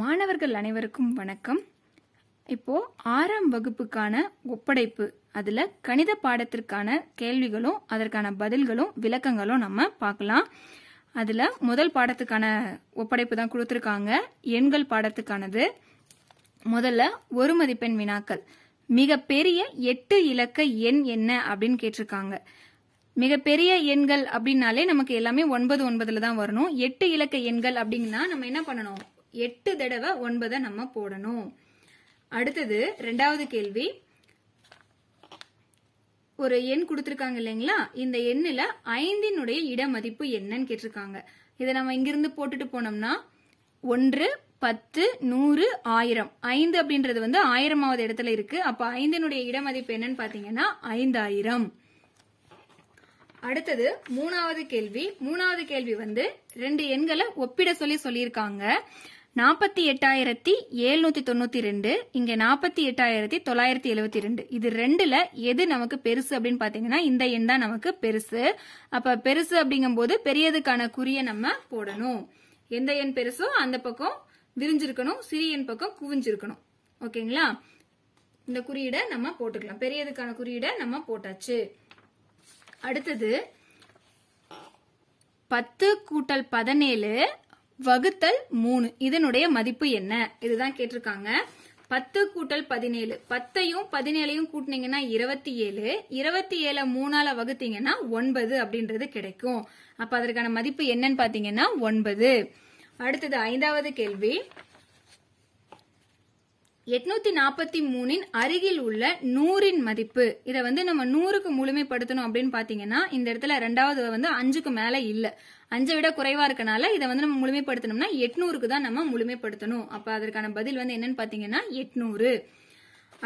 மாணவர்கள் அனைவருக்கும் வணக்கம் இப்போ ஆறாம் வகுப்புக்கான ஒப்படைப்பு அதுல கணித பாடத்திற்கான கேள்விகளும் அதற்கான பதில்களும் விளக்கங்களும் நம்ம பார்க்கலாம் அதுல முதல் பாடத்துக்கான ஒப்படைப்பு தான் கொடுத்துருக்காங்க எண்கள் பாடத்துக்கானது முதல்ல ஒரு மதிப்பெண் வினாக்கள் மிகப்பெரிய எட்டு இலக்க எண் என்ன அப்படின்னு கேட்டிருக்காங்க மிகப்பெரிய எண்கள் அப்படின்னாலே நமக்கு எல்லாமே ஒன்பது ஒன்பதுல தான் வரணும் எட்டு இலக்க எண்கள் அப்படின்னா நம்ம என்ன பண்ணணும் எட்டு தடவை ஒன்பதை நம்ம போடணும் அடுத்தது ரெண்டாவது கேள்வி ஒரு எண் கொடுத்துருக்காங்க இல்லைங்களா இந்த எண்ணில் ஐந்தினுடைய இட மதிப்பு என்னன்னு கேட்டிருக்காங்க இதை நம்ம இங்கிருந்து போட்டுட்டு போனோம்னா ஒன்று பத்து நூறு ஆயிரம் ஐந்து அப்படின்றது வந்து ஆயிரமாவது இடத்துல இருக்கு அப்ப ஐந்தினுடைய இடமதிப்பு என்னன்னு பாத்தீங்கன்னா ஐந்தாயிரம் அடுத்தது மூணாவது கேள்வி மூணாவது கேள்வி வந்து ரெண்டு எண்களை ஒப்பிட சொல்லி சொல்லியிருக்காங்க நாற்பத்தி எட்டாயிரத்தி ஏழ்நூற்றி தொண்ணூற்றி ரெண்டு இங்கே நாற்பத்தி எட்டாயிரத்தி தொள்ளாயிரத்தி எழுபத்தி ரெண்டு இது ரெண்டில் எது நமக்கு பெருசு அப்படின்னு பார்த்தீங்கன்னா இந்த எண் தான் நமக்கு பெருசு அப்போ பெருசு அப்படிங்கும்போது பெரியதுக்கான குறியை நம்ம போடணும் எந்த எண் பெருசோ அந்த பக்கம் விரிஞ்சிருக்கணும் சிறிய எண் பக்கம் குவிஞ்சிருக்கணும் ஓகேங்களா இந்த குறியீடை நம்ம போட்டுக்கலாம் பெரியதுக்கான குறியீடை நம்ம போட்டாச்சு அடுத்தது பத்து கூட்டல் பதினேழு வகுத்தல் மூணு இதனுடைய மதிப்பு என்ன இதுதான் கேட்டிருக்காங்க பத்து கூட்டல் பதினேழு பத்தையும் பதினேழையும் கூட்டினீங்கன்னா இருபத்தி ஏழு இருபத்தி ஏழு மூணால வகுத்தீங்கன்னா ஒன்பது அப்படின்றது கிடைக்கும் அப்ப அதற்கான மதிப்பு என்னன்னு பாத்தீங்கன்னா ஒன்பது அடுத்தது ஐந்தாவது கேள்வி எட்நூத்தி நாற்பத்தி மூணின் அருகில் உள்ள நூறின் மதிப்பு இதை வந்து நம்ம நூறுக்கு முழுமைப்படுத்தணும் அப்படின்னு பாத்தீங்கன்னா இந்த இடத்துல ரெண்டாவது வந்து அஞ்சுக்கு மேல இல்ல அஞ்சை விட குறைவா இருக்கனால இதை வந்து நம்ம முழுமைப்படுத்தணும்னா எட்நூறுக்கு தான் நம்ம முழுமைப்படுத்தணும் அப்ப அதற்கான பதில் வந்து என்னன்னு பாத்தீங்கன்னா எட்நூறு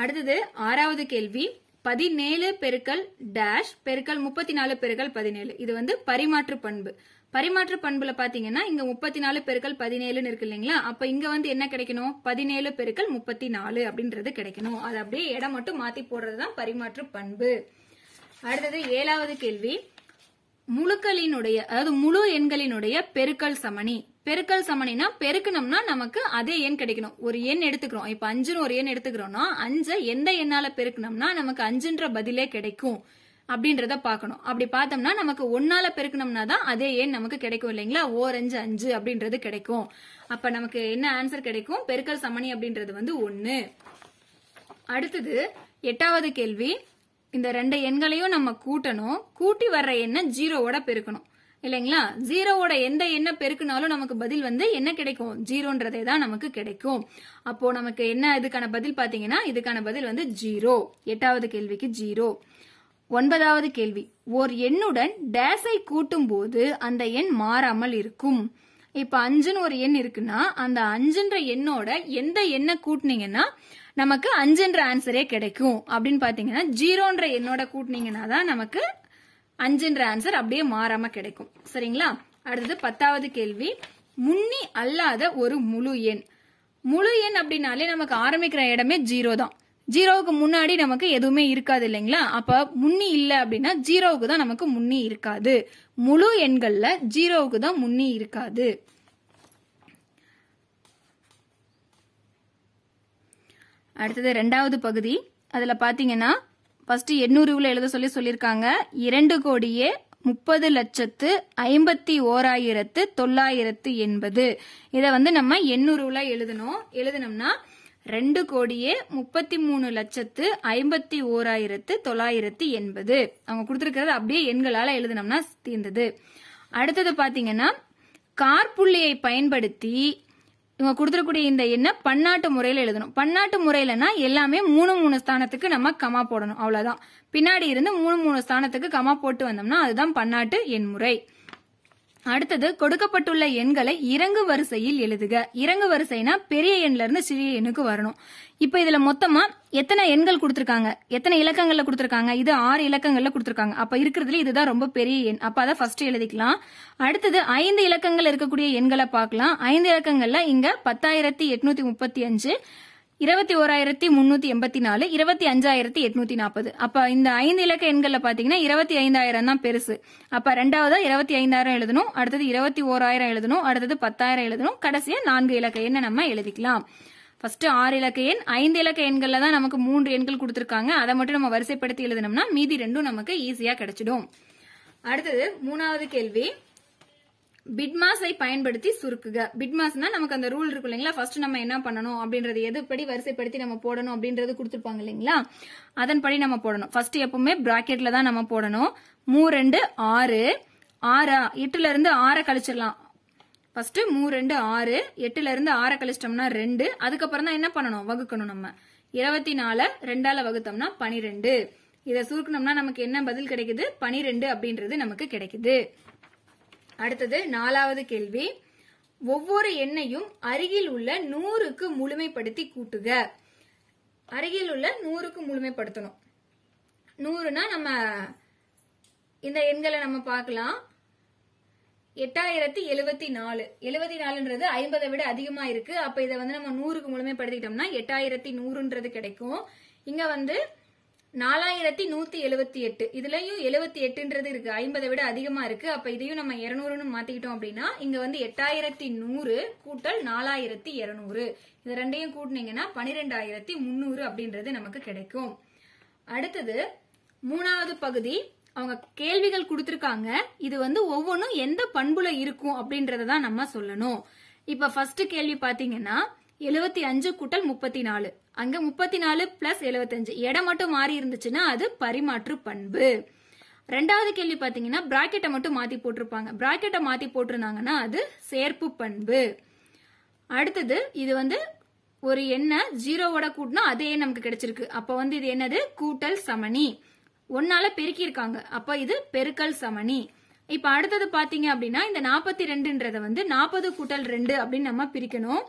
அடுத்தது ஆறாவது கேள்வி பதினேழு பெருக்கல் டேஷ் பெருக்கல் முப்பத்தி நாலு பெருக்கல் பதினேழு இது வந்து பரிமாற்று பண்பு பரிமாற்று பண்புல பாத்தீங்கன்னா இங்க முப்பத்தி நாலு பெருக்கல் பதினேழுன்னு இருக்கு இல்லைங்களா அப்ப இங்க வந்து என்ன கிடைக்கணும் பதினேழு பெருக்கல் முப்பத்தி நாலு அப்படின்றது கிடைக்கணும் அது அப்படியே இடம் மட்டும் மாத்தி போடுறதுதான் பரிமாற்று பண்பு அடுத்தது ஏழாவது கேள்வி முழுக்களினுடைய அதாவது முழு எண்களினுடைய பெருக்கல் சமணி பெருக்கல் சமணினா பெருக்கணும்னா நமக்கு அதே எண் கிடைக்கணும் ஒரு எண் எடுத்துக்கிறோம் இப்ப அஞ்சுன்னு ஒரு எண் எடுத்துக்கிறோம்னா அஞ்சை எந்த எண்ணால பெருக்கணும்னா நமக்கு அஞ்சுன்ற பதிலே கிடைக்கும் அப்படின்றத பார்க்கணும் அப்படி பார்த்தோம்னா நமக்கு ஒன்னால பெருக்கணும்னா தான் அதே எண் நமக்கு கிடைக்கும் இல்லைங்களா ஓரஞ்சு அஞ்சு அப்படின்றது கிடைக்கும் அப்ப நமக்கு என்ன ஆன்சர் கிடைக்கும் பெருக்கல் சமணி அப்படின்றது வந்து ஒன்னு அடுத்தது எட்டாவது கேள்வி இந்த ரெண்டு எண்களையும் நம்ம கூட்டணும் கூட்டி வர்ற எண்ணை ஜீரோவோட பெருக்கணும் இல்லைங்களா ஜீரோவோட எந்த எண்ணை பெருக்குனாலும் நமக்கு பதில் வந்து என்ன கிடைக்கும் ஜீரோன்றதே தான் நமக்கு கிடைக்கும் அப்போ நமக்கு என்ன இதுக்கான பதில் பாத்தீங்கன்னா இதுக்கான பதில் வந்து ஜீரோ எட்டாவது கேள்விக்கு ஜீரோ ஒன்பதாவது கேள்வி ஓர் எண்ணுடன் டேஸை கூட்டும் போது அந்த எண் மாறாமல் இருக்கும் இப்ப அஞ்சுன்னு ஒரு எண் இருக்குன்னா அந்த அஞ்சுன்ற எண்ணோட எந்த எண்ணை கூட்டினீங்கன்னா நமக்கு அஞ்சுன்ற ஆன்சரே கிடைக்கும் அப்படின்னு பாத்தீங்கன்னா ஜீரோன்ற எண்ணோட கூட்டினீங்கன்னா தான் நமக்கு அஞ்சுன்ற ஆன்சர் அப்படியே மாறாம கிடைக்கும் சரிங்களா அடுத்தது பத்தாவது கேள்வி முன்னி அல்லாத ஒரு முழு எண் முழு எண் அப்படின்னாலே நமக்கு ஆரம்பிக்கிற இடமே ஜீரோ தான் ஜீரோவுக்கு முன்னாடி நமக்கு எதுவுமே இருக்காது இல்லைங்களா அப்ப முன்னி இல்லை அப்படின்னா ஜீரோவுக்கு தான் நமக்கு முன்னி இருக்காது முழு எண்கள்ல ஜீரோவுக்கு தான் முன்னி இருக்காது அடுத்தது ரெண்டாவது பகுதி அதுல பாத்தீங்கன்னா ஃபர்ஸ்ட் எண்ணூறுவில் எழுத சொல்லி சொல்லியிருக்காங்க இரண்டு கோடியே முப்பது லட்சத்து ஐம்பத்தி ஓராயிரத்து தொள்ளாயிரத்து எண்பது இதை வந்து நம்ம எண்ணூறுல எழுதணும் எழுதணும்னா ரெண்டு கோடியே முப்பத்தி மூணு லட்சத்து ஐம்பத்தி ஓராயிரத்து தொள்ளாயிரத்தி எண்பது அவங்க கொடுத்துருக்கிறது அப்படியே எண்களால எழுதினோம்னா தீர்ந்தது அடுத்தது பாத்தீங்கன்னா கார்புள்ளியை பயன்படுத்தி இவங்க கொடுத்துருக்கூடிய இந்த எண்ணை பன்னாட்டு முறையில் எழுதணும் பன்னாட்டு முறையிலனா எல்லாமே மூணு மூணு ஸ்தானத்துக்கு நம்ம கமா போடணும் அவ்வளவுதான் பின்னாடி இருந்து மூணு மூணு ஸ்தானத்துக்கு கமா போட்டு வந்தோம்னா அதுதான் பன்னாட்டு எண்முறை அடுத்தது கொடுக்கப்பட்டுள்ள எண்களை இறங்கு வரிசையில் எழுதுக இறங்கு வரிசைனா பெரிய எண்ல இருந்து சிறிய எண்ணுக்கு வரணும் இப்ப இதுல மொத்தமா எத்தனை எண்கள் கொடுத்திருக்காங்க எத்தனை இலக்கங்கள்ல கொடுத்திருக்காங்க இது ஆறு இலக்கங்கள்ல கொடுத்திருக்காங்க அப்ப இருக்கிறதுல இதுதான் ரொம்ப பெரிய எண் அப்ப அதை ஃபர்ஸ்ட் எழுதிக்கலாம் அடுத்தது ஐந்து இலக்கங்கள் இருக்கக்கூடிய எண்களை பார்க்கலாம் ஐந்து இலக்கங்கள்ல இங்க பத்தாயிரத்தி எட்நூத்தி முப்பத்தி அஞ்சு இருபத்தி ஓராயிரத்தி முன்னூத்தி எண்பத்தி நாலு இருபத்தி அஞ்சாயிரத்தி எட்நூத்தி நாற்பது அப்ப இந்த ஐந்து இலக்க எண்கள்ல பாத்தீங்கன்னா இருபத்தி ஐந்தாயிரம் தான் பெருசு அப்ப ரெண்டாவதா இருபத்தி ஐந்தாயிரம் எழுதணும் அடுத்தது இருபத்தி ஓராயிரம் எழுதணும் அடுத்தது பத்தாயிரம் எழுதணும் கடைசியா நான்கு இலக்க எண்ணை நம்ம எழுதிக்கலாம் ஃபர்ஸ்ட் ஆறு இலக்க எண் ஐந்து இலக்க எண்கள்ல தான் நமக்கு மூன்று எண்கள் கொடுத்துருக்காங்க அதை மட்டும் நம்ம வரிசைப்படுத்தி எழுதணும்னா மீதி ரெண்டும் நமக்கு ஈஸியா கிடைச்சிடும் அடுத்தது மூணாவது கேள்வி பிட்மாஸை பயன்படுத்தி சுருக்குக பிட்மாஸ்னா நமக்கு அந்த ரூல் இருக்கும் இல்லைங்களா ஃபர்ஸ்ட் நம்ம என்ன பண்ணணும் அப்படின்றது எதுப்படி வரிசைப்படுத்தி நம்ம போடணும் அப்படின்றது கொடுத்துருப்பாங்க இல்லைங்களா அதன்படி நம்ம போடணும் ஃபர்ஸ்ட் எப்பவுமே பிராக்கெட்ல தான் நம்ம போடணும் மூ ரெண்டு ஆறு ஆறா எட்டுல இருந்து ஆறை கழிச்சிடலாம் ஃபர்ஸ்ட் மூ ரெண்டு ஆறு எட்டுல இருந்து ஆறை கழிச்சிட்டோம்னா ரெண்டு அதுக்கப்புறம் தான் என்ன பண்ணணும் வகுக்கணும் நம்ம இருபத்தி நாலு ரெண்டால வகுத்தோம்னா பனிரெண்டு இதை சுருக்கணும்னா நமக்கு என்ன பதில் கிடைக்குது பனிரெண்டு அப்படின்றது நமக்கு கிடைக்குது அடுத்தது நாலாவது கேள்வி ஒவ்வொரு எண்ணையும் அருகில் உள்ள நூறுக்கு முழுமைப்படுத்தி கூட்டுக அருகில் உள்ள நூறுக்கு முழுமைப்படுத்தணும் நூறுனா நம்ம இந்த எண்களை நம்ம பார்க்கலாம் எட்டாயிரத்தி எழுபத்தி நாலு எழுபத்தி நாலுன்றது ஐம்பதை விட அதிகமா இருக்கு அப்ப இதை வந்து நம்ம நூறுக்கு முழுமைப்படுத்திட்டோம்னா எட்டாயிரத்தி நூறுன்றது கிடைக்கும் இங்க வந்து நாலாயிரத்தி நூத்தி எழுபத்தி எட்டு இதுலயும் எழுபத்தி எட்டுன்றது இருக்கு ஐம்பதை விட அதிகமா இருக்கு அப்ப இதையும் நம்ம இருநூறுன்னு மாத்திக்கிட்டோம் அப்படின்னா இங்க வந்து எட்டாயிரத்தி நூறு கூட்டல் நாலாயிரத்தி இருநூறு இது ரெண்டையும் கூட்டினீங்கன்னா பனிரெண்டாயிரத்தி முன்னூறு அப்படின்றது நமக்கு கிடைக்கும் அடுத்தது மூணாவது பகுதி அவங்க கேள்விகள் கொடுத்துருக்காங்க இது வந்து ஒவ்வொன்றும் எந்த பண்புல இருக்கும் அப்படின்றத தான் நம்ம சொல்லணும் இப்ப ஃபர்ஸ்ட் கேள்வி பாத்தீங்கன்னா எழுபத்தி அஞ்சு கூட்டல் முப்பத்தி நாலு அங்க முப்பத்தி நாலு பிளஸ் எழுபத்தஞ்சு இடம் மட்டும் மாறி இருந்துச்சுன்னா அது பரிமாற்று பண்பு ரெண்டாவது கேள்வி பாத்தீங்கன்னா பிராக்கெட்டை மட்டும் மாத்தி போட்டிருப்பாங்க பிராக்கெட்டை மாத்தி போட்டிருந்தாங்கன்னா அது சேர்ப்பு பண்பு அடுத்தது இது வந்து ஒரு எண்ணை ஜீரோவோட கூட்டினா அதே நமக்கு கிடைச்சிருக்கு அப்ப வந்து இது என்னது கூட்டல் சமணி ஒன்னால பெருக்கி இருக்காங்க அப்ப இது பெருக்கல் சமணி இப்ப அடுத்தது பாத்தீங்க அப்படின்னா இந்த நாற்பத்தி ரெண்டுன்றத வந்து நாற்பது கூட்டல் ரெண்டு அப்படின்னு நம்ம பிரிக்கணும்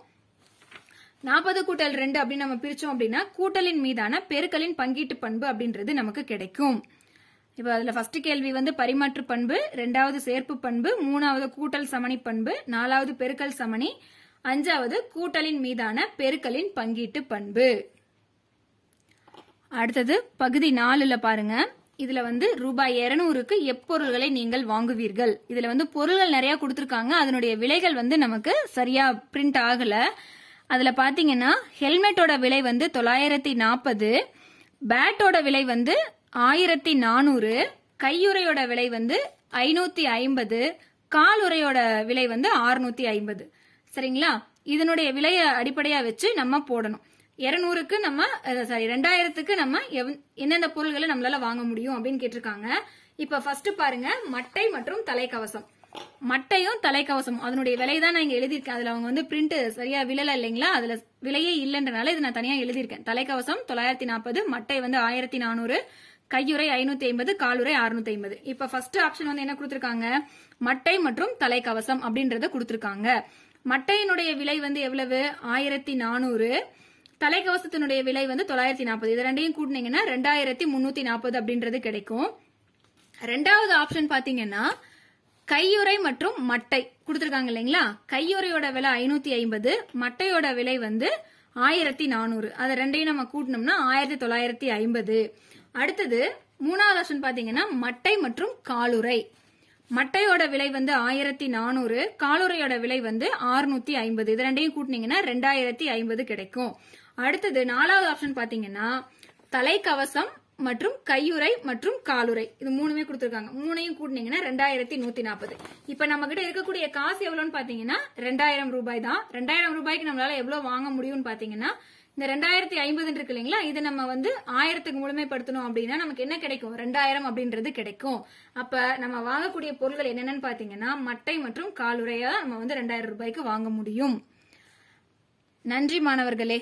நாற்பது கூட்டல் ரெண்டு அப்படின்னு நம்ம பிரிச்சோம் அப்படின்னா கூட்டலின் மீதான பெருக்கலின் பங்கீட்டு பண்பு அப்படின்றது நமக்கு கிடைக்கும் இப்போ அதில் ஃபர்ஸ்ட் கேள்வி வந்து பரிமாற்று பண்பு ரெண்டாவது சேர்ப்பு பண்பு மூணாவது கூட்டல் சமணி பண்பு நாலாவது பெருக்கல் சமணி அஞ்சாவது கூட்டலின் மீதான பெருக்கலின் பங்கீட்டு பண்பு அடுத்தது பகுதி நாலுல பாருங்க இதுல வந்து ரூபாய் இருநூறுக்கு எப்பொருள்களை நீங்கள் வாங்குவீர்கள் இதுல வந்து பொருள்கள் நிறைய கொடுத்திருக்காங்க அதனுடைய விலைகள் வந்து நமக்கு சரியா பிரிண்ட் ஆகல அதில் பார்த்தீங்கன்னா ஹெல்மெட்டோட விலை வந்து தொள்ளாயிரத்தி நாற்பது பேட்டோட விலை வந்து ஆயிரத்தி நானூறு கையுறையோட விலை வந்து ஐநூற்றி ஐம்பது காலுறையோட விலை வந்து ஆறுநூற்றி ஐம்பது சரிங்களா இதனுடைய விலையை அடிப்படையாக வச்சு நம்ம போடணும் இரநூறுக்கு நம்ம சாரி ரெண்டாயிரத்துக்கு நம்ம எந்தெந்த பொருள்களை நம்மளால வாங்க முடியும் அப்படின்னு கேட்டிருக்காங்க இப்ப ஃபர்ஸ்ட் பாருங்க மட்டை மற்றும் தலைக்கவசம் மட்டையும் தலைக்கவசம் அதனுடைய விலை தான் நான் இங்க எழுதியிருக்கேன் அதுல அவங்க வந்து பிரிண்ட் சரியா விழல இல்லைங்களா அதுல விலையே இல்லைன்றனால இது நான் தனியா எழுதியிருக்கேன் தலைக்கவசம் தொள்ளாயிரத்தி நாற்பது மட்டை வந்து ஆயிரத்தி நானூறு கையுறை ஐநூத்தி ஐம்பது காலுரை அறுநூத்தி ஐம்பது இப்ப ஃபர்ஸ்ட் ஆப்ஷன் வந்து என்ன கொடுத்திருக்காங்க மட்டை மற்றும் தலைக்கவசம் அப்படின்றத கொடுத்திருக்காங்க மட்டையினுடைய விலை வந்து எவ்வளவு ஆயிரத்தி நானூறு தலைக்கவசத்தினுடைய விலை வந்து தொள்ளாயிரத்தி நாற்பது இது ரெண்டையும் கூட்டினீங்கன்னா ரெண்டாயிரத்தி முன்னூத்தி நாற்பது அப்படின்றது கிடைக்கும் ரெண்டாவது ஆப்ஷன் பாத்தீங்கன்னா கையுறை மற்றும் மட்டை கொடுத்துருக்காங்க இல்லைங்களா கையுறையோட விலை ஐநூத்தி ஐம்பது மட்டையோட விலை வந்து ஆயிரத்தி நானூறு அதை ரெண்டையும் நம்ம கூட்டினோம்னா ஆயிரத்தி தொள்ளாயிரத்தி ஐம்பது அடுத்தது மூணாவது ஆப்ஷன் பாத்தீங்கன்னா மட்டை மற்றும் காலுரை மட்டையோட விலை வந்து ஆயிரத்தி நானூறு காலுரையோட விலை வந்து ஆறுநூத்தி ஐம்பது இது ரெண்டையும் கூட்டினீங்கன்னா ரெண்டாயிரத்தி ஐம்பது கிடைக்கும் அடுத்தது நாலாவது ஆப்ஷன் பாத்தீங்கன்னா தலைக்கவசம் மற்றும் கையுறை மற்றும் காலுரை இது மூணுமே கொடுத்துருக்காங்க மூணையும் கூட்டினீங்கன்னா ரெண்டாயிரத்தி நூத்தி நாற்பது இப்ப நம்ம கிட்ட இருக்கக்கூடிய காசு எவ்வளவுன்னு பாத்தீங்கன்னா ரெண்டாயிரம் ரூபாய் தான் ரெண்டாயிரம் ரூபாய்க்கு நம்மளால எவ்வளவு வாங்க முடியும்னு பாத்தீங்கன்னா இந்த ரெண்டாயிரத்தி ஐம்பது இருக்கு இல்லைங்களா இது நம்ம வந்து ஆயிரத்துக்கு முழுமைப்படுத்தணும் அப்படின்னா நமக்கு என்ன கிடைக்கும் ரெண்டாயிரம் அப்படின்றது கிடைக்கும் அப்ப நம்ம வாங்கக்கூடிய பொருட்கள் என்னென்னு பாத்தீங்கன்னா மட்டை மற்றும் காலுரையா நம்ம வந்து ரெண்டாயிரம் ரூபாய்க்கு வாங்க முடியும் நன்றி மாணவர்களே